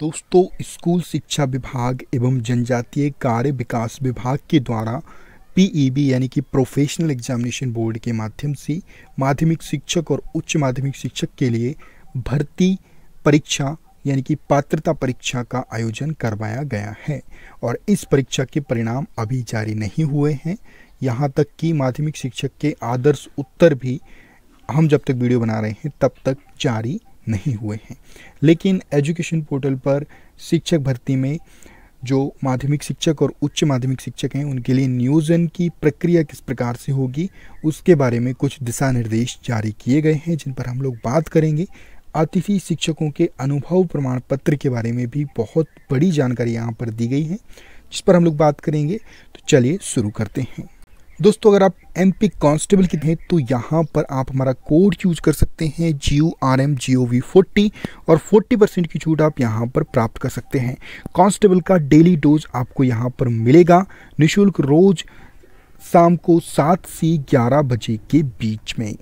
दोस्तों स्कूल शिक्षा विभाग एवं जनजातीय कार्य विकास विभाग के द्वारा पीईबी e यानी कि प्रोफेशनल एग्जामिनेशन बोर्ड के माध्यम से माध्यमिक शिक्षक और उच्च माध्यमिक शिक्षक के लिए भर्ती परीक्षा यानी कि पात्रता परीक्षा का आयोजन करवाया गया है और इस परीक्षा के परिणाम अभी जारी नहीं हुए हैं यहाँ तक कि माध्यमिक शिक्षक के आदर्श उत्तर भी हम जब तक वीडियो बना रहे हैं तब तक जारी नहीं हुए हैं लेकिन एजुकेशन पोर्टल पर शिक्षक भर्ती में जो माध्यमिक शिक्षक और उच्च माध्यमिक शिक्षक हैं उनके लिए नियोजन की प्रक्रिया किस प्रकार से होगी उसके बारे में कुछ दिशा निर्देश जारी किए गए हैं जिन पर हम लोग बात करेंगे अतिथि शिक्षकों के अनुभव प्रमाण पत्र के बारे में भी बहुत बड़ी जानकारी यहाँ पर दी गई है जिस पर हम लोग बात करेंगे तो चलिए शुरू करते हैं दोस्तों अगर आप एम पी कॉन्स्टेबल की हैं तो यहाँ पर आप हमारा कोड यूज कर सकते हैं G U R M G O V forty और फोर्टी परसेंट की छूट आप यहाँ पर प्राप्त कर सकते हैं कॉन्स्टेबल का डेली डोज आपको यहाँ पर मिलेगा निःशुल्क रोज़ शाम को सात से ग्यारह बजे के बीच में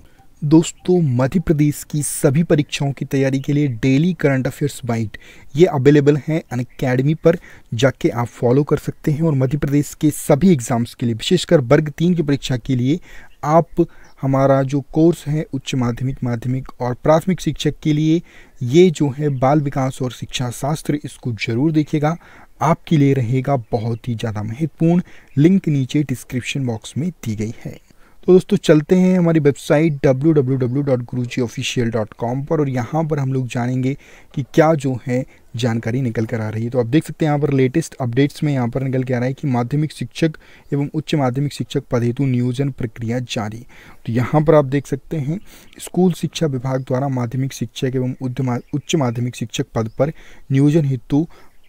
दोस्तों मध्य प्रदेश की सभी परीक्षाओं की तैयारी के लिए डेली करंट अफेयर्स बाइट ये अवेलेबल हैं अन अकेडमी पर जाके आप फॉलो कर सकते हैं और मध्य प्रदेश के सभी एग्ज़ाम्स के लिए विशेषकर वर्ग तीन की परीक्षा के लिए आप हमारा जो कोर्स है उच्च माध्यमिक माध्यमिक और प्राथमिक शिक्षक के लिए ये जो है बाल विकास और शिक्षा शास्त्र इसको ज़रूर देखेगा आपके लिए रहेगा बहुत ही ज़्यादा महत्वपूर्ण लिंक नीचे डिस्क्रिप्शन बॉक्स में दी गई है तो दोस्तों चलते हैं हमारी वेबसाइट www.gurujiofficial.com पर और यहाँ पर हम लोग जानेंगे कि क्या जो है जानकारी निकल कर आ रही है तो आप देख सकते हैं यहाँ पर लेटेस्ट अपडेट्स में यहाँ पर निकल के आ रहा है कि माध्यमिक शिक्षक एवं उच्च माध्यमिक शिक्षक पद हेतु नियोजन प्रक्रिया जारी तो यहाँ पर आप देख सकते हैं स्कूल शिक्षा विभाग द्वारा माध्यमिक शिक्षक एवं उच्च माध्यमिक शिक्षक पद पर नियोजन हेतु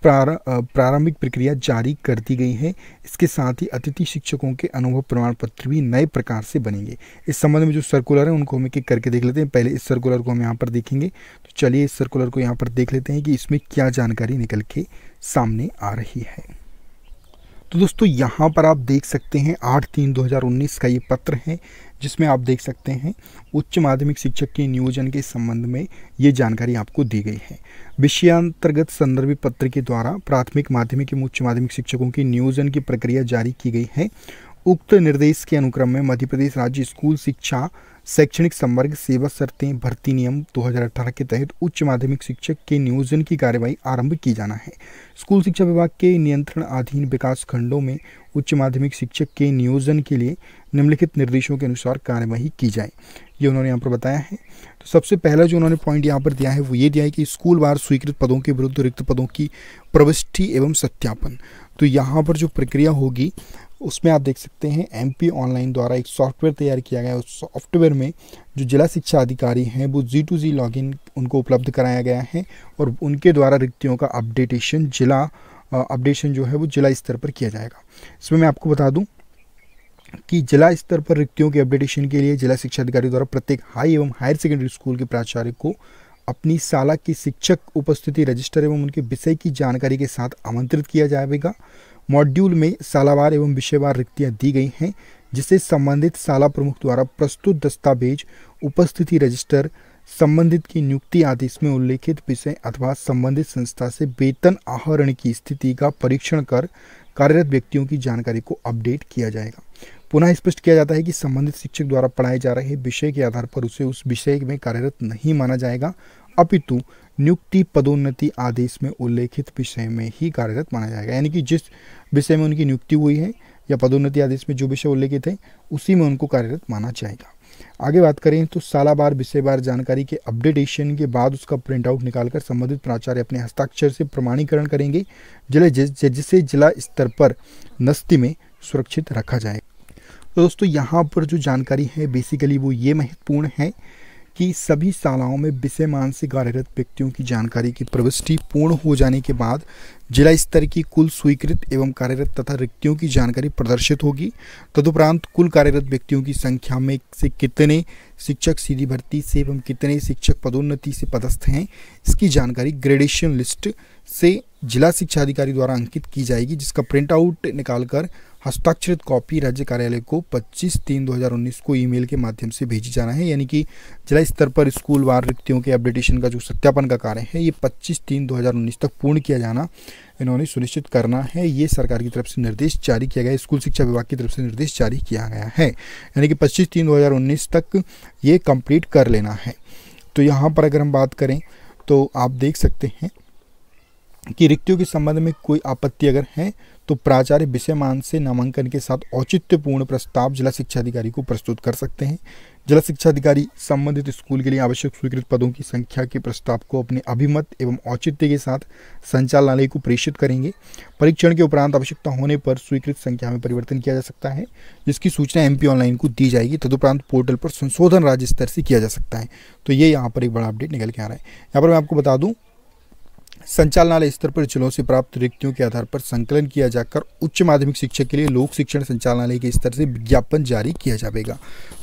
प्रारंभिक प्रक्रिया जारी कर दी गई है इसके साथ ही अतिथि शिक्षकों के अनुभव प्रमाण पत्र भी नए प्रकार से बनेंगे इस संबंध में जो सर्कुलर है उनको हम एक करके देख लेते हैं पहले इस सर्कुलर को हम यहाँ पर देखेंगे तो चलिए इस सर्कुलर को यहाँ पर देख लेते हैं कि इसमें क्या जानकारी निकल के सामने आ रही है तो दोस्तों यहाँ पर आप देख सकते हैं आठ तीन उन्नीस का ये पत्र है जिसमें आप देख सकते हैं उच्च माध्यमिक शिक्षक के नियोजन के संबंध में ये जानकारी आपको दी गई है विषयांतर्गत संदर्भ पत्र के द्वारा प्राथमिक माध्यमिक एवं उच्च माध्यमिक शिक्षकों की नियोजन की प्रक्रिया जारी की गई है उक्त निर्देश के अनुक्रम में मध्य प्रदेश राज्य स्कूल शिक्षा शैक्षणिक संवर्ग सेवा शर्तें भर्ती नियम 2018 के तहत उच्च माध्यमिक शिक्षक के नियोजन की कार्यवाही आरंभ की जाना है स्कूल शिक्षा विभाग के नियंत्रण अधीन विकास खंडों में उच्च माध्यमिक शिक्षक के नियोजन के लिए निम्नलिखित निर्देशों के अनुसार कार्यवाही की जाए ये उन्होंने यहाँ पर बताया है तो सबसे पहला जो उन्होंने पॉइंट यहाँ पर दिया है वो ये दिया है कि स्कूल बार स्वीकृत पदों के विरुद्ध रिक्त पदों की प्रविष्टि एवं सत्यापन तो यहाँ पर जो प्रक्रिया होगी उसमें आप देख सकते हैं एम ऑनलाइन द्वारा एक सॉफ्टवेयर तैयार किया गया उस सॉफ्टवेयर में जो जिला शिक्षा अधिकारी हैं वो जी टू जी लॉगिन उनको उपलब्ध कराया गया है और उनके द्वारा रिक्तियों का अपडेटेशन जिला अपडेशन जो है वो जिला स्तर पर किया जाएगा इसमें मैं आपको बता दूँ कि जिला स्तर पर रिक्तियों के अपडेटेशन के लिए जिला शिक्षा अधिकारी द्वारा प्रत्येक हाई एवं हायर सेकेंडरी स्कूल के प्राचार्य को अपनी शाला की शिक्षक उपस्थिति रजिस्टर एवं उनके विषय की जानकारी के साथ आमंत्रित किया जाएगा मॉड्यूल में शालावार एवं विषयवार रिक्तियाँ दी गई हैं जिसे संबंधित शाला प्रमुख द्वारा प्रस्तुत दस्तावेज उपस्थिति रजिस्टर संबंधित की नियुक्ति आदि इसमें उल्लेखित विषय अथवा संबंधित संस्था से वेतन आहरण की स्थिति का परीक्षण कर कार्यरत व्यक्तियों की जानकारी को अपडेट किया जाएगा पुनः स्पष्ट किया जाता है कि संबंधित शिक्षक द्वारा पढ़ाए जा रहे विषय के आधार पर उसे उस विषय में कार्यरत नहीं माना जाएगा अपितु नियुक्ति पदोन्नति आदेश में उल्लेखित विषय में ही कार्यरत माना जाएगा यानी कि जिस विषय में उनकी नियुक्ति हुई है या पदोन्नति आदेश में जो विषय उल्लेखित है उसी में उनको कार्यरत माना जाएगा आगे बात करें तो सालाबार बार जानकारी के अपडेटेशन के बाद उसका प्रिंट आउट निकालकर संबंधित प्राचार्य अपने हस्ताक्षर से प्रमाणीकरण करेंगे जिले जिसे जिला स्तर पर नस्ती में सुरक्षित रखा जाएगा तो दोस्तों यहाँ पर जो जानकारी है बेसिकली वो ये महत्वपूर्ण है कि सभी शालाओं में मान से कार्यरत व्यक्तियों की जानकारी की प्रविष्टि पूर्ण हो जाने के बाद जिला स्तर की कुल स्वीकृत एवं कार्यरत तथा रिक्तियों की जानकारी प्रदर्शित होगी तदुपरांत कुल कार्यरत व्यक्तियों की संख्या में से कितने शिक्षक सीधी भर्ती से एवं कितने शिक्षक पदोन्नति से पदस्थ हैं इसकी जानकारी ग्रेडेशन लिस्ट से जिला शिक्षा अधिकारी द्वारा अंकित की जाएगी जिसका प्रिंट आउट निकालकर हस्ताक्षरित कॉपी राज्य कार्यालय को 25 तीन 2019 को ईमेल के माध्यम से भेजी जाना है यानी कि जिला स्तर पर स्कूल वार रिक्तियों के अपडेटेशन का जो सत्यापन का कार्य है ये 25 तीन 2019 तक पूर्ण किया जाना इन्होंने सुनिश्चित करना है ये सरकार की तरफ से निर्देश जारी किया गया स्कूल शिक्षा विभाग की तरफ से निर्देश जारी किया गया है यानी कि पच्चीस तीन दो तक ये कंप्लीट कर लेना है तो यहाँ पर अगर हम बात करें तो आप देख सकते हैं कि रिक्तियों के संबंध में कोई आपत्ति अगर है तो प्राचार्य विषय मान से नामांकन के साथ औचित्यपूर्ण प्रस्ताव जिला शिक्षा अधिकारी को प्रस्तुत कर सकते हैं जिला शिक्षा अधिकारी संबंधित स्कूल के लिए आवश्यक स्वीकृत पदों की संख्या के प्रस्ताव को अपने अभिमत एवं औचित्य के साथ संचालनालय को प्रेषित करेंगे परीक्षण के उपरांत आवश्यकता होने पर स्वीकृत संख्या में परिवर्तन किया जा सकता है जिसकी सूचना एम ऑनलाइन को दी जाएगी तदुपरांत पोर्टल पर संशोधन राज्य स्तर से किया जा सकता है तो ये यहाँ पर एक बड़ा अपडेट निकल के आ रहा है यहाँ पर मैं आपको बता दूँ संचालनालय स्तर पर जिलों से प्राप्त रिक्तियों के आधार पर संकलन किया जाकर उच्च माध्यमिक शिक्षा के लिए लोक शिक्षण संचालनालय के स्तर से विज्ञापन जारी किया जाएगा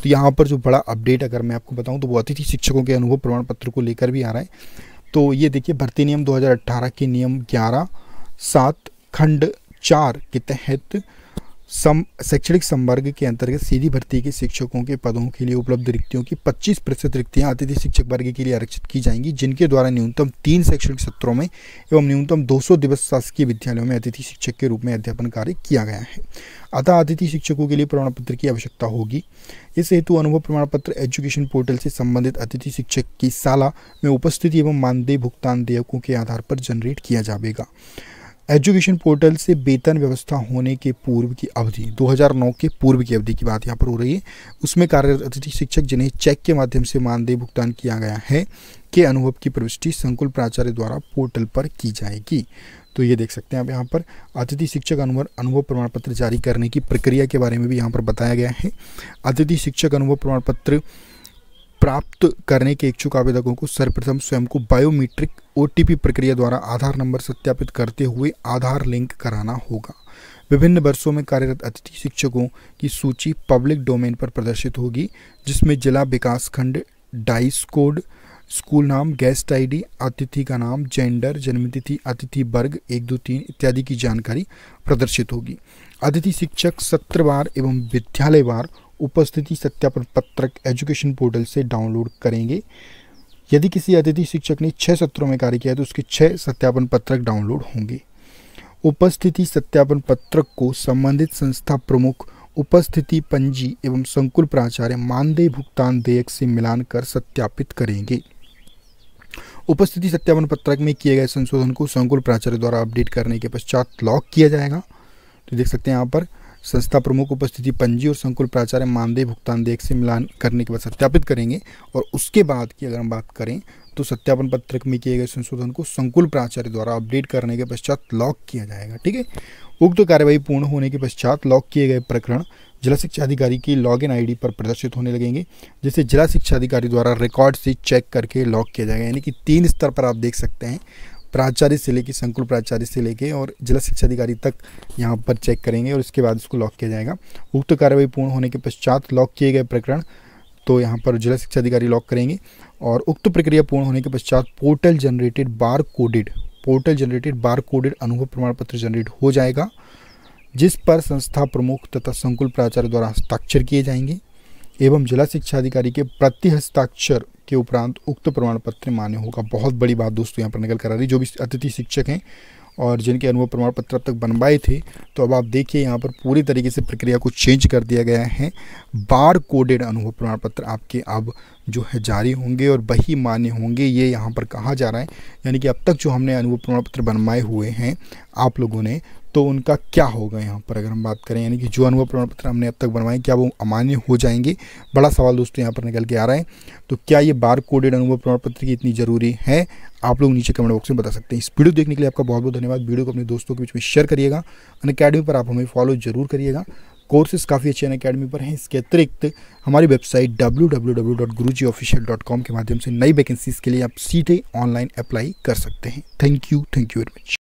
तो यहाँ पर जो बड़ा अपडेट अगर मैं आपको बताऊँ तो वो अतिथि शिक्षकों के अनुभव प्रमाण पत्र को लेकर भी आ रहा है तो ये देखिए भर्ती नियम दो के नियम ग्यारह सात खंड चार के तहत सम शैक्षणिक संवर्ग के अंतर्गत सीधी भर्ती के शिक्षकों के पदों के लिए उपलब्ध रिक्तियों की 25 प्रतिशत रिक्तियाँ अतिथि शिक्षक वर्ग के लिए आरक्षित की जाएंगी जिनके द्वारा न्यूनतम तीन शैक्षणिक सत्रों में एवं न्यूनतम 200 दिवस शासकीय विद्यालयों में अतिथि शिक्षक के रूप में अध्यापन कार्य किया गया है अतः अतिथि शिक्षकों के लिए प्रमाण पत्र की आवश्यकता होगी इस हेतु अनुभव प्रमाण पत्र एजुकेशन पोर्टल से संबंधित अतिथि शिक्षक की शाला में उपस्थिति एवं मानदेय भुगतान देयकों के आधार पर जनरेट किया जाएगा एजुकेशन पोर्टल से वेतन व्यवस्था होने के पूर्व की अवधि 2009 के पूर्व की अवधि की बात यहाँ पर हो रही है उसमें कार्यरत अतिथि शिक्षक जिन्हें चेक के माध्यम से मानदेय भुगतान किया गया है के अनुभव की प्रविष्टि संकुल प्राचार्य द्वारा पोर्टल पर की जाएगी तो ये देख सकते हैं आप यहाँ पर अतिथि शिक्षक अनुभव अनुभव प्रमाण पत्र जारी करने की प्रक्रिया के बारे में भी यहाँ पर बताया गया है अतिथि शिक्षक अनुभव प्रमाण पत्र प्राप्त करने के इच्छुक आवेदकों को सर्वप्रथम स्वयं को बायोमीट्रिक ओ प्रक्रिया द्वारा आधार नंबर सत्यापित करते हुए आधार लिंक कराना होगा विभिन्न वर्षों में कार्यरत अतिथि शिक्षकों की सूची पब्लिक डोमेन पर प्रदर्शित होगी जिसमें जिला विकास खंड डाइस कोड स्कूल नाम गेस्ट आईडी, अतिथि का नाम जेंडर जन्मतिथि अतिथि वर्ग एक दो तीन इत्यादि की जानकारी प्रदर्शित होगी अतिथि शिक्षक सत्रवार एवं विद्यालयवार उपस्थिति सत्यापन पत्रक एजुकेशन पोर्टल से डाउनलोड करेंगे यदि किसी अतिथि शिक्षक ने छः सत्रों में कार्य किया है तो उसके छः सत्यापन पत्रक डाउनलोड होंगे उपस्थिति सत्यापन पत्रक को संबंधित संस्था प्रमुख उपस्थिति पंजी एवं संकुल प्राचार्य मानदेय भुगतान देयक से मिलान कर सत्यापित करेंगे उपस्थिति सत्यापन पत्रक में किए गए संशोधन को संकुल प्राचार्य द्वारा अपडेट करने के पश्चात लॉक किया जाएगा तो देख सकते हैं यहाँ पर संस्था प्रमुख उपस्थिति पंजी और संकुल प्राचार्य मानदेय भुगतान देख से मिलान करने के बाद सत्यापित करेंगे और उसके बाद की अगर हम बात करें तो सत्यापन पत्रक में किए गए संशोधन को संकुल प्राचार्य द्वारा अपडेट करने के पश्चात लॉक किया जाएगा ठीक है उक्त कार्यवाही पूर्ण होने के पश्चात लॉक किए गए प्रकरण जिला शिक्षा अधिकारी की लॉगिन आईडी पर प्रदर्शित होने लगेंगे जिसे जिला शिक्षा अधिकारी द्वारा रिकॉर्ड से चेक करके लॉक किया जाएगा यानी कि तीन स्तर पर आप देख सकते हैं प्राचार्य से लेके संकुल प्राचार्य से लेके और जिला शिक्षा अधिकारी तक यहाँ पर चेक करेंगे और इसके बाद इसको लॉक किया जाएगा उक्त कार्रवाई पूर्ण होने के पश्चात लॉक किए गए प्रकरण तो यहाँ पर जिला शिक्षा अधिकारी लॉक करेंगे और उक्त प्रक्रिया पूर्ण होने के पश्चात portal generated bar coded portal generated bar coded अनुभव प्रमाण पत्र जनरेट हो जाएगा जिस पर संस्था प्रमुख तथा संकुल प्राचार्य द्वारा हस्ताक्षर किए जाएंगे एवं जिला शिक्षा अधिकारी के प्रति हस्ताक्षर के उपरांत उक्त प्रमाण पत्र मान्य होगा बहुत बड़ी बात दोस्तों यहाँ पर निकल कर आ रही जो भी अतिथि शिक्षक हैं और जिनके अनुभव प्रमाण पत्र अब तक बनवाए थे तो अब आप देखिए यहाँ पर पूरी तरीके से प्रक्रिया को चेंज कर दिया गया है बार कोडेड अनुभव प्रमाण पत्र आपके अब जो है जारी होंगे और वही मान्य होंगे ये यहाँ पर कहा जा रहा है यानी कि अब तक जो हमने अनुभव प्रमाण पत्र बनवाए हुए हैं आप लोगों ने तो उनका क्या होगा यहाँ पर अगर हम बात करें यानी कि जो अनुभव प्रमाण पत्र हमने अब तक बनवाए क्या वो अमान्य हो जाएंगे बड़ा सवाल दोस्तों यहाँ पर निकल के आ रहा है तो क्या ये बार कोडेड अनुभव प्रमाण पत्र की इतनी ज़रूरी है आप लोग नीचे कमेंट बॉक्स में बता सकते हैं इस वीडियो देखने के लिए आपका बहुत बहुत धन्यवाद वीडियो को अपने दोस्तों के बीच में शेयर करिएगा अन अकेडमी पर आप हमें फॉलो जरूर करिएगा कोर्सेज काफ़ी अच्छे अन अकेडमी पर हैं इसके अतिरिक्त हमारी वेबसाइट डब्ल्यू के माध्यम से नई वैकेंसीज के लिए आप सीधे ऑनलाइन अप्लाई कर सकते हैं thank you thank you very much